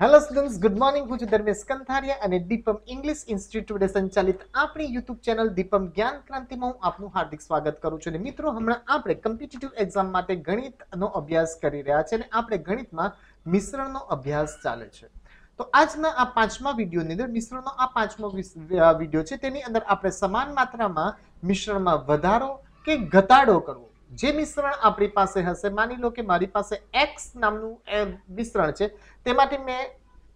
Hello students good morning હું છું ધર્મેશ કંથારિયા અને દીપમ ઇંગ્લિશ ઇન્સ્ટિટ્યૂટે સંચાલિત આપણી યુટ્યુબ ચેનલ દીપમ જ્ઞાન ક્રાંતિમાં હું આપનું હાર્દિક સ્વાગત કરું છું અને મિત્રો હમણાં આપણે કમ્પિટિટિવ એક્ઝામ માટે ગણિતનો અભ્યાસ કરી રહ્યા છે અને આપણે ગણિતમાં મિશ્રણનો અભ્યાસ ચાલે છે તો આજના આ પાંચમા વિડીયોની અંદર મિશ્રણનો આ પાંચમો વિડીયો છે તેની અંદર આપણે સમાન માત્રામાં મિશ્રણમાં વધારો કે ઘટાડો કરવો જે મિશ્રણ આપણી પાસે હશે માની લો કે મારી પાસે એક્સ નામનું મિશ્રણ છે તેમાંથી મેં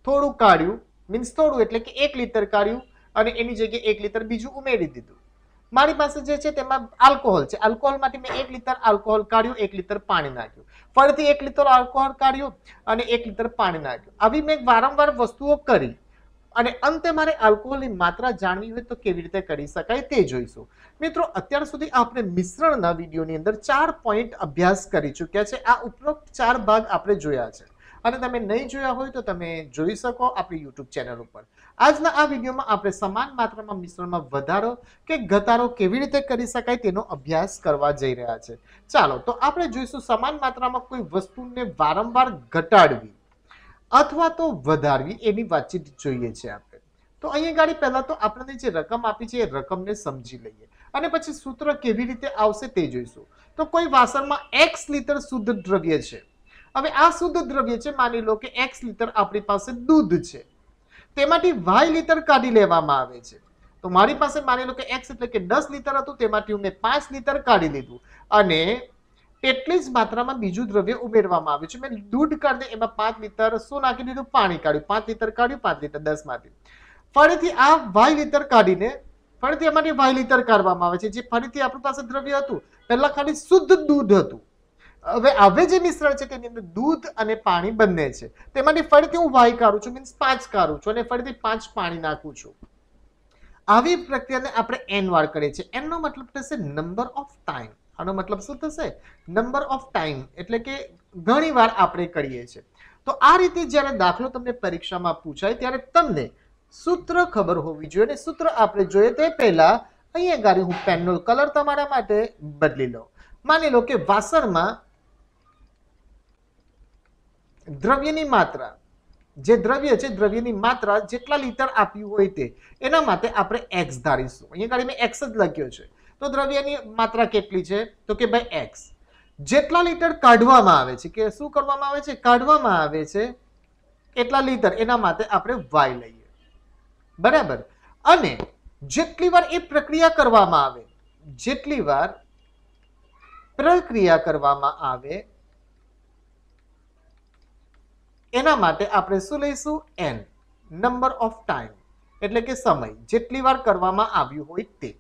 થોડું કાઢ્યું મીન્સ થોડું એટલે કે એક લિટર કાઢ્યું અને એની જગ્યાએ એક લિટર બીજું ઉમેરી દીધું મારી પાસે જે છે તેમાં આલ્કોહોલ છે આલ્કોહોલમાંથી મેં એક લિટર આલ્કોહોલ કાઢ્યું એક લિટર પાણી નાખ્યું ફરીથી એક લિટર આલ્કોહોલ કાઢ્યું અને એક લિટર પાણી નાખ્યું આવી મેં વારંવાર વસ્તુઓ કરી અને અંતે મારે આલ્કોહોલની માત્રા જાણવી હોય તો કેવી રીતે કરી શકાય તે જોઈશું મિત્રો અત્યાર સુધી આપણે મિશ્રણના વિડીયોની અંદર ચાર પોઈન્ટ અભ્યાસ કરી ચૂક્યા છે આ ઉપરોક્ત ચાર ભાગ આપણે જોયા છે અને તમે નહીં જોયા હોય તો તમે જોઈ શકો આપણી યુટ્યુબ ચેનલ ઉપર આજના આ વિડીયોમાં આપણે સમાન માત્રામાં મિશ્રણમાં વધારો કે ઘટાડો કેવી રીતે કરી શકાય તેનો અભ્યાસ કરવા જઈ રહ્યા છે ચાલો તો આપણે જોઈશું સમાન માત્રામાં કોઈ વસ્તુને વારંવાર ઘટાડવી અથવા તો વધારવી એની વાતચીત જોઈએ છે આપણે તો અહીંયા ગાડી પહેલાં તો આપણને જે રકમ આપી છે એ રકમને સમજી લઈએ અને પછી સૂત્ર કેવી રીતે આવશે તે જોઈશું તો કોઈ વાસણમાં એક્સ લિટર શુદ્ધ દ્રવ્ય છે હવે આ શુદ્ધ દ્રવ્ય છે માની લો કે એક્સ લિટર આપણી પાસે દૂધ છે તેમાંથી વાય લિટર કાઢી લેવામાં આવે છે તો મારી પાસે માની લો કે એક્સ એટલે કે દસ લિટર હતું તેમાંથી મેં પાંચ લિટર કાઢી લીધું અને એટલી જ માત્રામાં બીજું દ્રવ્ય ઉમેરવામાં આવ્યું છે મેં દૂધ કાઢી એમાં પાંચ લીટર શું નાખી દીધું પાણી કાઢ્યું પાંચ લીટર કાઢ્યું પાંચ લીટર દસમાંથી ફરીથી આ વાય લીટર કાઢીને ફરીથી એમાંથી વાય લીટર કાઢવામાં આવે છે જે ફરીથી આપણી પાસે દ્રવ્ય હતું પહેલાં ખાલી શુદ્ધ દૂધ હતું હવે હવે જે મિશ્રણ છે તેની અંદર દૂધ અને પાણી બંને છે તેમાંથી ફરીથી હું વાય કાઢું છું મીન્સ પાંચ કાઢું છું અને ફરીથી પાંચ પાણી નાખું છું આવી પ્રક્રિયાને આપણે એન વાર કરીએ છીએ એનનો મતલબ થશે નંબર ઓફ ટાઈમ આનો મતલબ શું થશે નંબર ઓફ ટાઈમ એટલે કે ઘણી વાર આપણે કરીએ છીએ તો આ રીતે જ્યારે દાખલો તમને પરીક્ષામાં પૂછાય ત્યારે તમને સૂત્ર ખબર હોવી જોઈએ અને સૂત્ર આપણે જોઈએ તે પહેલાં અહીંયા ગાડી હું પેનનો કલર તમારા માટે બદલી લઉં માની લો કે વાસણમાં દ્રવ્યની માત્રા જે દ્રવ્ય છે દ્રવ્યની માત્રા જેટલા લીટર આપ્યું હોય તે એના માટે આપણે એક્સ ધારીશું અહીંયા ગાડી મેં એક્સ જ લખ્યો છે તો દ્રવ્યની માત્રા કેટલી છે તો કે ભાઈ એક્સ જેટલા લીટર કાઢવામાં આવે છે કે શું કરવામાં આવે છે કાઢવામાં આવે છે એટલા લીટર એના માટે આપણે વાય લઈએ બરાબર અને જેટલી વાર એ પ્રક્રિયા કરવામાં આવે જેટલી વાર પ્રક્રિયા કરવામાં આવે એના માટે આપણે શું લઈશું એન નંબર ઓફ ટાઈમ એટલે કે સમય જેટલી વાર કરવામાં આવ્યું હોય તે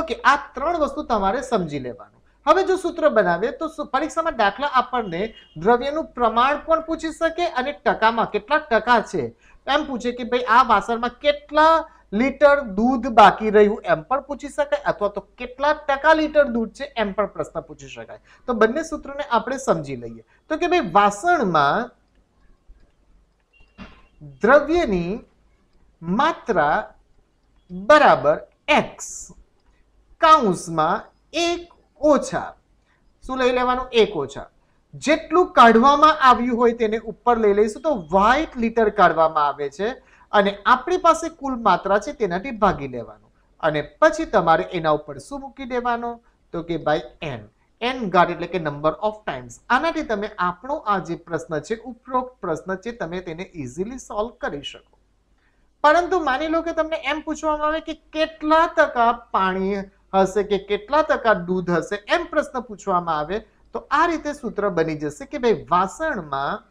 ઓકે આ ત્રણ વસ્તુ તમારે સમજી લેવાનું હવે જો સૂત્ર બનાવીએ તો પરીક્ષામાં દાખલા આપણને દ્રવ્યનું પ્રમાણ પણ પૂછી શકે અને ટકામાં કેટલા ટકા છે એમ પૂછે કે ભાઈ આ વાસણમાં કેટલા લીટર દૂધ બાકી રહ્યું એમ પણ પૂછી શકાય અથવા તો કેટલા ટકા લીટર દૂધ છે એમ પણ પ્રશ્ન પૂછી શકાય તો બંને સૂત્રને આપણે સમજી લઈએ તો કે ભાઈ વાસણમાં દ્રવ્યની માત્રા બરાબર એક્સ કાઉન્સમાં એક ઓછા શું લઈ લેવાનું એક ઓછા જેટલું કાઢવામાં આવ્યું હોય તેને ઉપર લઈ લઈશું તો વ્હાઇટ લીટર કાઢવામાં આવે છે અને આપણી પાસે કુલ માત્રા છે તેનાથી ભાગી લેવાનું અને પછી તમારે એના ઉપર શું મૂકી દેવાનો તો કે બાય એન એન ગાર્ડ એટલે કે નંબર ઓફ ટાઈમ્સ આનાથી તમે આપણો આ જે પ્રશ્ન છે ઉપરોક્ત પ્રશ્ન છે તમે તેને ઇઝીલી સોલ્વ કરી શકો પરંતુ માની લો કે તમને એમ પૂછવામાં આવે કે કેટલા ટકા પાણી હશે કે કેટલા ટકા દૂધ હશે એમ પ્રશ્ન પૂછવામાં આવે તો આ રીતે સૂત્ર બની જશે કે ભાઈ વાસણમાં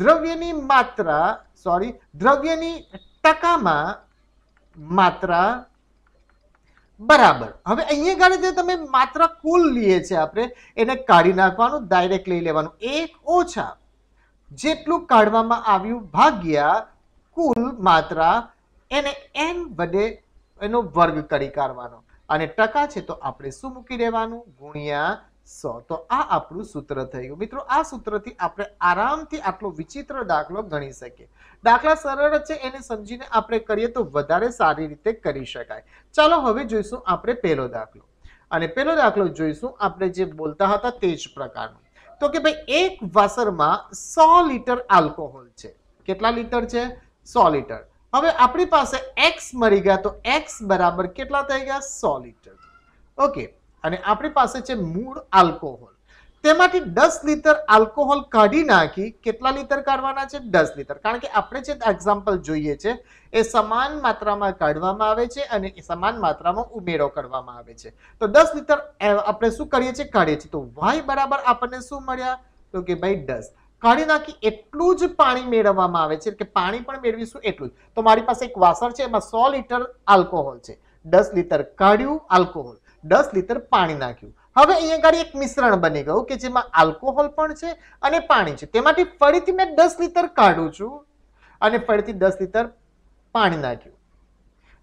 દ્રવ્યની માત્રા સોરી દ્રવ્યની ટકામાં માત્રા બરાબર હવે અહીંયા ગાડી જે તમે માત્ર કુલ લઈએ છીએ આપણે એને કાઢી નાખવાનું ડાયરેક્ટ લઈ લેવાનું એક ઓછા જેટલું કાઢવામાં આવ્યું ભાગ્યા કુલ માત્રા એને એમ વડે એનો વર્ગ કરી કાઢવાનો અને ટકા છે તો આપણે શું મૂકી દેવાનું ગુણ્યા સો તો આ આપણું સૂત્ર થઈ ગયું મિત્રો આ સૂત્રથી આપણે આરામથી આટલો વિચિત્ર દાખલો ગણી શકીએ દાખલા સરળ છે એને સમજીને આપણે કરીએ તો વધારે સારી રીતે કરી શકાય ચાલો હવે જોઈશું આપણે પહેલો દાખલો અને પહેલો દાખલો જોઈશું આપણે જે બોલતા હતા તે જ પ્રકારનો તો કે ભાઈ એક વાસરમાં સો લીટર આલ્કોહોલ છે કેટલા લીટર છે સો લીટર હવે આપણી પાસે એક્સ મળી ગયા તો એક્સ બરાબર કેટલા થઈ ગયા સો લીટર ઓકે અને આપણી પાસે છે મૂળ આલ્કોહોલ તેમાંથી દસ લીટર આલ્કોહોલ કાઢી નાખી કેટલા લીટર કાઢવાના છે દસ લીટર કારણ કે આપણે જે એક્ઝામ્પલ જોઈએ છે એ સમાન માત્રામાં કાઢવામાં આવે છે અને એ સમાન માત્રામાં ઉમેરો કરવામાં આવે છે તો દસ લીટર આપણે શું કરીએ છીએ કાઢીએ છીએ તો વાય બરાબર આપણને શું મળ્યા તો કે ભાઈ દસ કાઢી નાખી એટલું જ પાણી મેળવવામાં આવે છે કે પાણી પણ મેળવીશું એટલું જ તો મારી પાસે એક વાસણ છે એમાં સો લીટર આલ્કોહોલ છે દસ લીટર કાઢ્યું આલ્કોહોલ દસ લીટર પાણી નાખ્યું હવે અહીંયા આગળ એક મિશ્રણ બની ગયું કે જેમાં આલ્કોહોલ પણ છે અને પાણી છે તેમાંથી ફરીથી મેં દસ લીટર કાઢું છું અને ફરીથી દસ લીટર પાણી નાખ્યું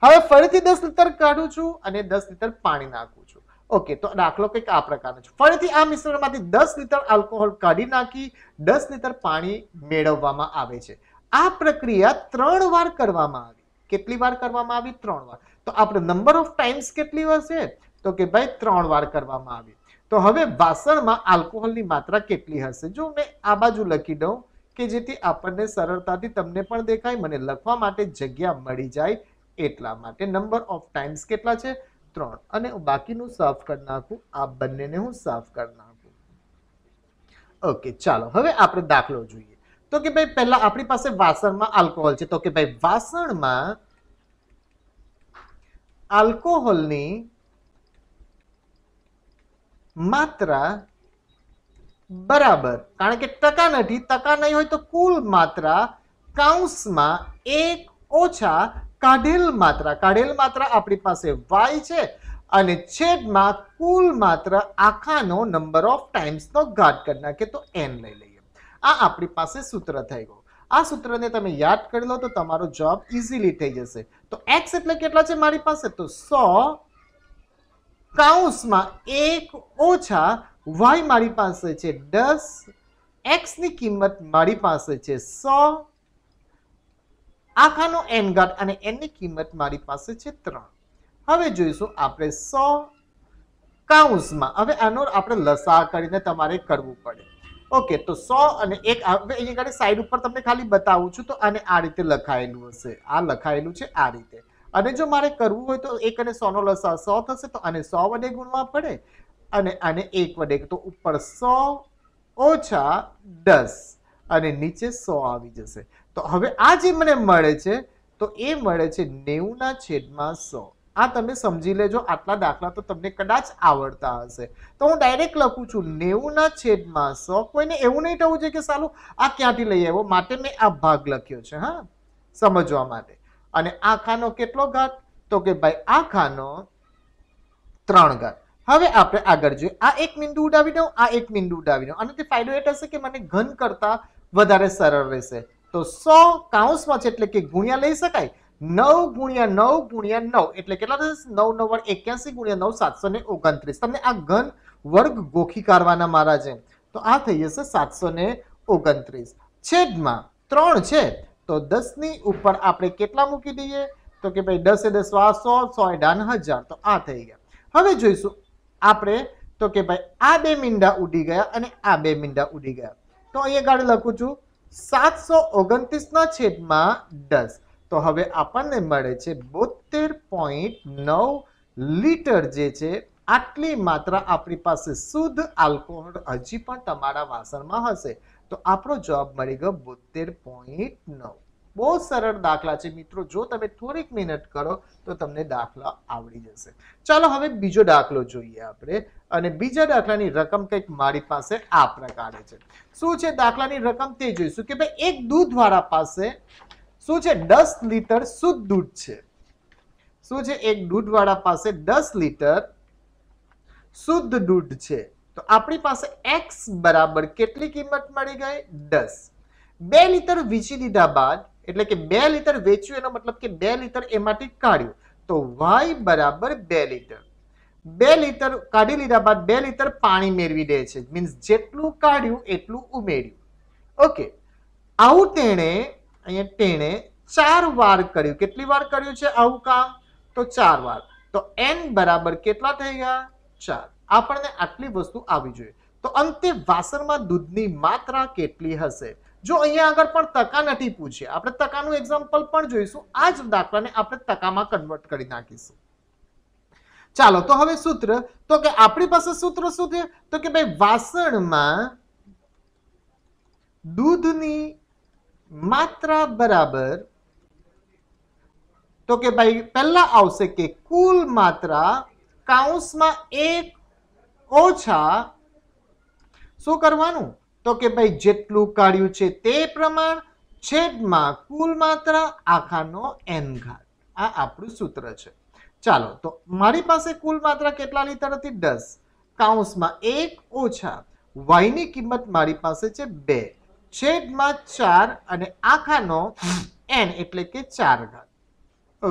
હવે ફરીથી દસ લીટર કાઢું છું અને દસ લીટર પાણી નાખું છું ઓકે તો દાખલો કંઈક આ પ્રકારનો છે ફરીથી આ મિશ્રણમાંથી દસ લીટર આલ્કોહોલ કાઢી નાખી દસ લીટર પાણી મેળવવામાં આવે છે આ પ્રક્રિયા ત્રણ વાર કરવામાં આવી કેટલી વાર કરવામાં આવી ત્રણ વાર તો આપણે નંબર ઓફ ટાઈમ્સ કેટલી હશે તો કે ભાઈ ત્રણ વાર કરવામાં આવી તો હવે વાસણમાં આલ્કોહોલની માત્રા કેટલી હશે જો મેં આ બાજુ લખી દઉં કે જેથી આપણને સરળતાથી તમને પણ દેખાય મને લખવા માટે જગ્યા મળી જાય એટલા માટે નંબર ઓફ ટાઈમ્સ કેટલા છે ત્રણ અને બાકીનું સાફ કરી નાખું આ બંનેને હું સાફ કરી નાખું ઓકે ચાલો હવે આપણે દાખલો જોઈએ તો કે ભાઈ પહેલા આપણી પાસે વાસણમાં આલ્કોહોલ છે તો કે ભાઈ વાસણમાં આલ્કોહોલની માત્રા બરાબર કારણ કે ટકા નથી ટકા નહીં હોય તો કુલ માત્રા કાઉસમાં એક ઓછા કાઢેલ માત્રા કાઢેલ માત્રા આપણી પાસે વાય છે અને છેદમાં કુલ માત્ર આખાનો નંબર ઓફ ટાઈમ્સનો ઘાટ કરી નાખે તો એન લઈ લઈએ આ આપણી પાસે સૂત્ર થઈ ગયું આ સૂત્રને તમે યાદ કરી લો તો તમારો જવાબ ઇઝીલી થઈ જશે તો એક્સ એટલે કેટલા છે મારી પાસે તો સો કાઉન્સમાં એક ઓછા વાય મારી પાસે છે દસ એક્સની કિંમત મારી પાસે છે સો આખાનો એન ઘાત અને એનની કિંમત મારી પાસે છે ત્રણ હવે જોઈશું આપણે સો કાઉન્સમાં હવે આનો આપણે લસા કરીને તમારે કરવું પડે ઓકે તો સો અને એક હવે અહીંયા આગળ સાઈડ ઉપર તમને ખાલી બતાવું છું તો આને આ રીતે લખાયેલું હશે આ લખાયેલું છે આ રીતે અને જો મારે કરવું હોય તો એક અને સોનો લસા સો થશે તો આને સો વડે ગુણવા પડે અને આને એક વડે તો ઉપર સો ઓછા દસ અને નીચે સો આવી જશે તો હવે આ જે મને મળે છે તો એ મળે છે નેવુંના છેદમાં સો આ તમે સમજી લેજો આટલા દાખલા તો તમને કદાચ આવડતા હશે તો હું ડાયરેક્ટ લખું છું નેવુંના છેદમાં સો કોઈને એવું નહીં થવું છે કે સારું આ ક્યાંથી લઈ આવ્યો માટે મેં આ ભાગ લખ્યો છે હા સમજવા માટે અને આ ખાનો કેટલો ઘાત તો કે ભાઈ આ ખાનો ત્રણ ઘાત હવે આપણે આગળ જોઈએ આ એક બિંદુ ઉડાવી દઉં આ એક બિંદુ ઉડાવી દઉં અને તે ફાયદો એ થશે કે મને ઘન કરતા વધારે સરળ રહેશે તો સો કાઉન્સમાં છે એટલે કે ગુણ્યા લઈ શકાય નવ ગુણ્યા નવ ગુણ્યા નવ એટલે કેટલા થશે નવ નવ વડ એક્યાસી ગુણ્યા નવ સાતસો ને ઓગણત્રીસ તમને આ ઘન વર્ગ ગોખી કાઢવાના મારા છે તો આ થઈ જશે સાતસો ને ઓગણત્રીસ છેદમાં ત્રણ છે તો દસની ઉપર આપણે કેટલા મૂકી દઈએ તો કે ભાઈ દસે દસ વા સો સો ડાન હજાર તો આ થઈ ગયા હવે જોઈશું આપણે તો કે ભાઈ આ બે મીંડા ઉડી ગયા અને આ બે મીંડા ઉડી ગયા તો અહીંયા આગળ લખું છું સાતસો ઓગણત્રીસના છેદમાં દસ તો હવે આપણને મળે છે બોતેર પોઈન્ટ નવ લીટર જે છે આટલી માત્રા આપણી પાસે શુદ્ધ આલ્કોહોલ હજી પણ તમારા વાસણમાં હશે તો આપણો જવાબ મળી ગયો બોતેર પોઈન્ટ નવ બહુ સરળ દાખલા છે મિત્રો જો તમે થોડીક મહેનત કરો તો તમને દાખલા આવડી જશે ચાલો હવે બીજો દાખલો જોઈએ આપણે અને બીજા દાખલાની રકમ કંઈક મારી પાસે આ પ્રકારે છે શું છે દાખલાની રકમ તે જોઈશું કે ભાઈ એક દૂધવાળા પાસે શું છે દસ લીટર શુદ્ધ દૂધ છે શું છે એક દૂધવાળા પાસે દસ લીટર શુદ્ધ દૂધ છે તો આપણી પાસે એક્સ બરાબર કેટલી કિંમત મળી ગઈ દસ બે લીટર વીચી દીધા બાદ એટલે કે બે લીટર વેચ્યું એનો મતલબ કે બે લીટર એમાંથી કાઢ્યું તો વાય બરાબર બે લીટર બે લીટર કાઢી લીધા બાદ બે લીટર પાણી મેળવી દે છે મીન્સ જેટલું કાઢ્યું એટલું ઉમેર્યું ઓકે આવું તેણે અહીંયા તેણે ચાર વાર કર્યું કેટલી વાર કર્યું છે આવું કામ તો ચાર વાર તો એન બરાબર કેટલા થઈ ગયા ચાર આપણને આટલી વસ્તુ આવી જોઈએ તો અંતે વાસણમાં દૂધની માત્રા કેટલી હશે જો અહીંયા આગળ પણ તકા નથી પૂછે આપણે તકાનું એક્ઝામ્પલ પણ જોઈશું આ જ દાખલાને આપણે તકામાં કન્વર્ટ કરી નાખીશું ચાલો તો હવે સૂત્ર તો કે આપણી પાસે સૂત્ર શું છે તો કે ભાઈ વાસણમાં દૂધની માત્રા બરાબર તો કે ભાઈ પહેલા આવશે કે કુલ માત્રા કાઉન્સમાં એક ઓછા શું કરવાનું તો કે ભાઈ જેટલું કાઢ્યું છે તે પ્રમાણ છેદમાં કુલ માત્ર આખાનો એન ઘાત આ આપણું સૂત્ર છે ચાલો તો મારી પાસે કુલ માત્રા કેટલા લીટર હતી દસ કાઉન્સમાં એક ઓછા વાયની કિંમત મારી પાસે છે બે છેદમાં ચાર અને આખાનો એન એટલે કે ચાર ઘાત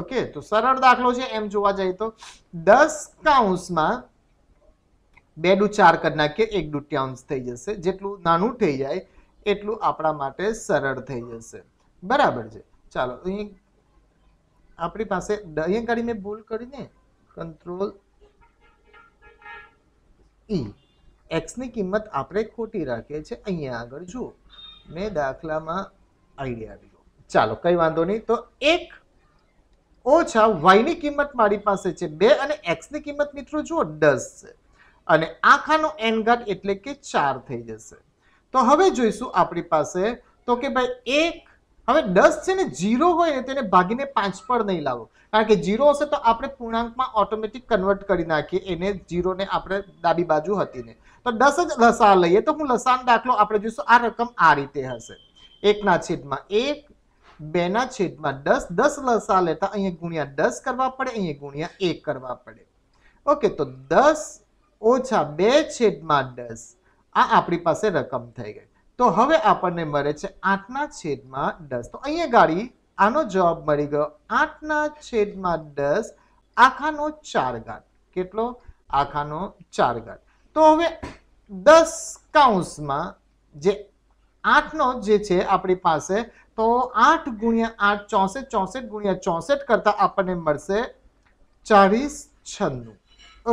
ઓકે તો સરળ દાખલો છે એમ જોવા જઈએ તો દસ કાઉન્સમાં બે ડુ ચાર કરી નાખીએ એક દુત્યાંશ થઈ જશે જેટલું નાનું થઈ જાય એટલું આપણા માટે સરળ થઈ જશે બરાબર છે ચાલો અહીં આપણી પાસે અહીંયા ગાડી મેં ભૂલ કરીને કંટ્રોલ ઈ e. એક્સની કિંમત આપણે ખોટી રાખીએ છીએ અહીંયા આગળ જુઓ મેં દાખલામાં આઈડિયા આવી ગયો ચાલો કંઈ વાંધો નહીં તો એક ઓછા વાયની કિંમત મારી પાસે છે બે અને એક્સની કિંમત મિત્રો જુઓ દસ છે અને આખાનો એન ઘાત એટલે કે ચાર થઈ જશે તો હવે જોઈશું આપણી પાસે તો કે ભાઈ એક હવે દસ છે ને જીરો હોય ને તેને ભાગીને પાંચ પર નહીં લાવો કારણ કે જીરો હશે તો આપણે પૂર્ણાંકમાં ઓટોમેટિક કન્વર્ટ કરી નાખીએ એને જીરોને આપણે ડાબી બાજુ હતીને તો દસ જ લસા લઈએ તો હું લસાનો દાખલો આપણે જોઈશું આ રકમ આ રીતે હશે એકના છેદમાં એક બેના છેદમાં દસ દસ લસા લેતા અહીંયા ગુણ્યા દસ કરવા પડે અહીંયા ગુણ્યા એક કરવા પડે ઓકે તો દસ ઓછા બે છેદમાં દસ આ આપણી પાસે રકમ થઈ ગઈ તો હવે આપણને મળે છે આઠના છેદમાં દસ તો અહીંયા ગાડી આનો જવાબ મળી ગયો આઠના છેદમાં દસ આખાનો ચાર ઘાટ કેટલો આખાનો ચાર ઘાટ તો હવે દસ કાઉન્સમાં જે આઠનો જે છે આપણી પાસે તો આઠ ગુણ્યા આઠ ચોસઠ ચોસઠ ગુણ્યા ચોસઠ કરતાં આપણને મળશે ચાલીસ છન્નું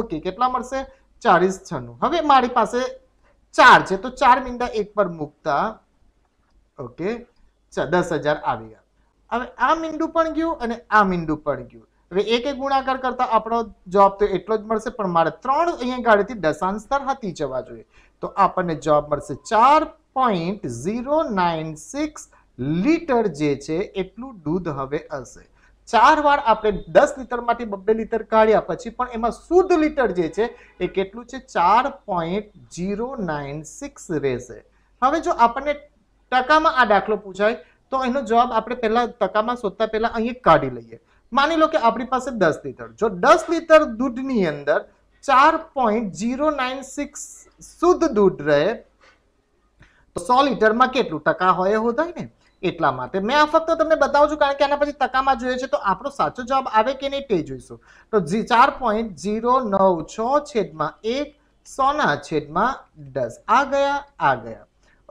ઓકે કેટલા મળશે ચાળીસ છનું હવે મારી પાસે ચાર છે તો ચાર મીંડા એક પર મૂકતા ઓકે દસ હજાર આવી ગયા હવે આ મીંડું પણ ગયું અને આ મીંડું પણ ગયું હવે એક એક ગુણાકાર કરતા આપણો જોબ તો એટલો જ મળશે પણ મારે ત્રણ અહીંયા ગાડીથી દશાંતર હતી જવા જોઈએ તો આપણને જોબ મળશે ચાર point zero nine six litre જે છે એટલું દૂધ હવે હશે ચાર વાર આપણે દસ લીટરમાંથી બબ્બે લીટર કાઢ્યા પછી પણ એમાં શુદ્ધ લીટર જે છે એ કેટલું છે ચાર પોઈન્ટ જીરો નાઇન સિક્સ રહેશે હવે જો આપણને ટકામાં આ દાખલો પૂછાય તો એનો જવાબ આપણે પહેલાં ટકામાં શોધતા પહેલાં અહીં કાઢી લઈએ માની લો કે આપણી પાસે દસ લીટર જો દસ લીટર દૂધની અંદર ચાર પોઈન્ટ જીરો નાઇન સિક્સ શુદ્ધ દૂધ રહે તો સો લીટરમાં કેટલું ટકા હોય એ હોદાય ને એટલા માટે મેં આ ફક્ત તમને બતાવું છું કારણ કે આના પછી તકામાં જોઈએ છે તો આપણો સાચો જવાબ આવે કે નહીં તે જોઈશું તો ચાર પોઈન્ટ ઝીરો નવ છ છેદમાં એક સોના છેદમાં દસ આ ગયા આ ગયા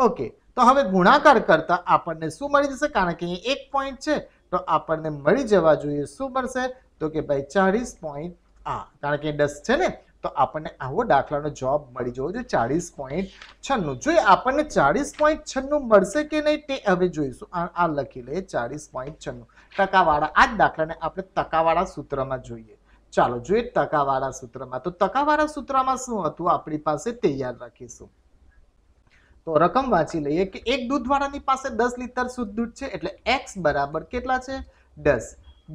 ઓકે તો હવે ગુણાકાર કરતા આપણને શું મળી જશે કારણ કે અહીં એક પોઈન્ટ છે તો આપણને મળી જવા જોઈએ શું મળશે તો કે ભાઈ ચાળીસ પોઈન્ટ આ કારણ કે દસ છે ને તો આપણને આવો દાખલાનો જવાબ મળી જવો જોઈએ ચાળીસ પોઈન્ટ છન્નું જોઈએ આપણને ચાળીસ પોઈન્ટ છન્નું મળશે કે નહીં તે હવે જોઈશું આ લખી લઈએ ચાળીસ પોઈન્ટ છન્નું ટકાવાળા આ જ દાખલાને આપણે ટકાવાળા સૂત્રમાં જોઈએ ચાલો જોઈએ ટકાવાળા સૂત્રમાં તો ટકાવાળા સૂત્રમાં શું હતું આપણી પાસે તૈયાર રાખીશું તો રકમ વાંચી લઈએ કે એક દૂધવાળાની પાસે દસ લીટર શુદ્ધ દૂધ છે એટલે એક્સ બરાબર કેટલા છે દસ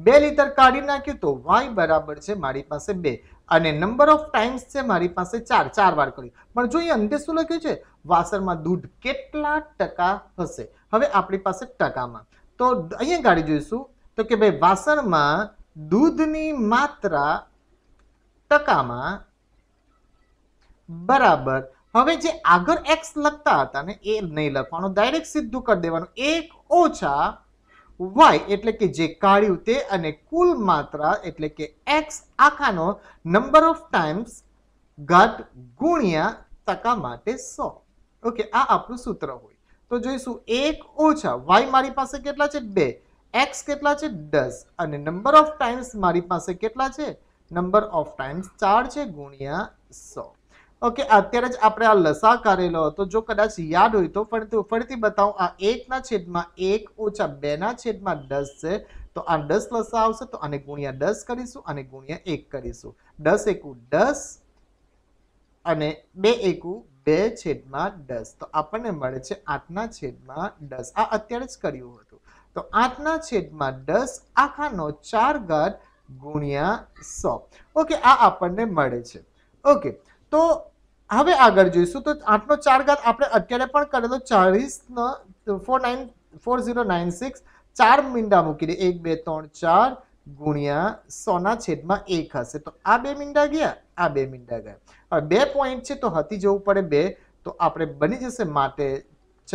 બે લીટર કાઢી નાખ્યું તો વાય બરાબર છે મારી પાસે બે અને નંબર ઓફ ટાઈમ્સ છે મારી પાસે ચાર ચાર વાર કર્યું પણ જોઈએ અંતે શું લખ્યું છે વાસણમાં દૂધ કેટલા ટકા હશે હવે આપણી પાસે ટકામાં તો અહીંયા ગાડી જોઈશું તો કે ભાઈ વાસણમાં દૂધની માત્રા ટકામાં બરાબર હવે જે આગળ એક્સ લખતા હતા ને એ નહીં લખવાનું ડાયરેક્ટ સીધું કરી દેવાનું એક ઓછા વાય એટલે કે જે કાળ્યું તે અને કુલ માત્રા એટલે કે એક્સ આખાનો નંબર ઓફ ટાઈમ્સ ઘાત ગુણ્યા ટકા માટે સો ઓકે આ આપણું સૂત્ર હોય તો જોઈશું એક ઓછા વાય મારી પાસે કેટલા છે બે એક્સ કેટલા છે દસ અને નંબર ઓફ ટાઈમ્સ મારી પાસે કેટલા છે નંબર ઓફ ટાઈમ્સ ચાર છે ગુણ્યા સો ઓકે અત્યારે જ આપણે આ લસા કરેલો હતો જો કદાચ યાદ હોય તો ફરીથી ફરીથી બતાવું આ એકના છેદમાં એક ઓછા બેના છેદમાં દસ છે તો આ દસ લસા આવશે તો આને ગુણ્યા દસ કરીશું અને ગુણ્યા એક કરીશું દસ એકુ દસ અને બે એકુ બે છેદમાં દસ તો આપણને મળે છે આઠના છેદમાં દસ આ અત્યારે જ કર્યું હતું તો આઠના છેદમાં દસ આખાનો ચાર ગાઢ ગુણ્યા સો ઓકે આ આપણને મળે છે ઓકે તો હવે આગળ જોઈશું તો આઠનો ચાર ઘાત આપણે અત્યારે પણ કરેલો ચાળીસનો four nine four zero nine six ચાર મીંડા મૂકી દે એક બે ત્રણ ચાર ગુણ્યા સોના છેદમાં એક હશે તો આ બે મીંડા ગયા આ બે મીંડા ગયા હવે બે પોઈન્ટ છે તો હતી જવું પડે બે તો આપણે બની જશે માટે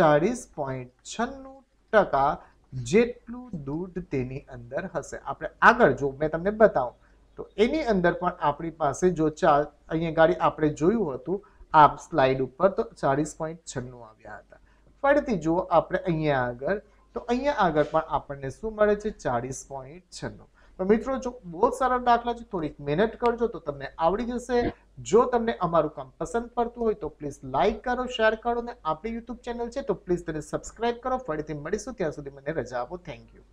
ચાળીસ પોઈન્ટ છન્નું ટકા જેટલું દૂધ તેની અંદર હશે આપણે આગળ જો મેં તમને બતાવું તો એની અંદર પણ આપણી પાસે જો ચાર અહીંયા ગાડી આપણે જોયું હતું આ સ્લાઇડ ઉપર તો ચાળીસ પોઈન્ટ છન્નું આવ્યા હતા ફરીથી જુઓ આપણે અહીંયા આગળ તો અહીંયા આગળ પણ આપણને શું મળે છે ચાળીસ પોઈન્ટ છન્નું તો મિત્રો જો બહુ સારા દાખલા છે થોડીક મહેનત કરજો તો તમને આવડી જશે જો તમને અમારું કામ પસંદ પડતું હોય તો પ્લીઝ લાઇક કરો શેર કરો અને આપણી યુટ્યુબ ચેનલ છે તો પ્લીઝ તેને સબસ્ક્રાઇબ કરો ફરીથી મળીશું ત્યાં સુધી મને રજા આપો થેન્ક યુ